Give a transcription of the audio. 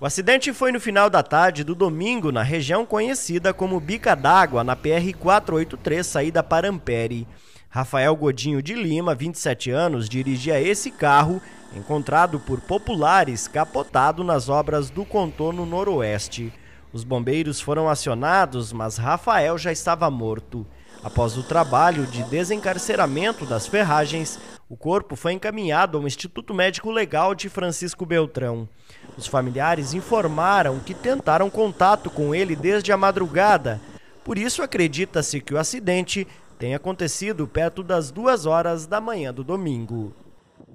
O acidente foi no final da tarde do domingo na região conhecida como Bica d'Água, na PR 483, saída para Ampere. Rafael Godinho de Lima, 27 anos, dirigia esse carro, encontrado por populares capotado nas obras do contorno noroeste. Os bombeiros foram acionados, mas Rafael já estava morto. Após o trabalho de desencarceramento das ferragens, o corpo foi encaminhado ao Instituto Médico Legal de Francisco Beltrão. Os familiares informaram que tentaram contato com ele desde a madrugada. Por isso, acredita-se que o acidente tenha acontecido perto das duas horas da manhã do domingo.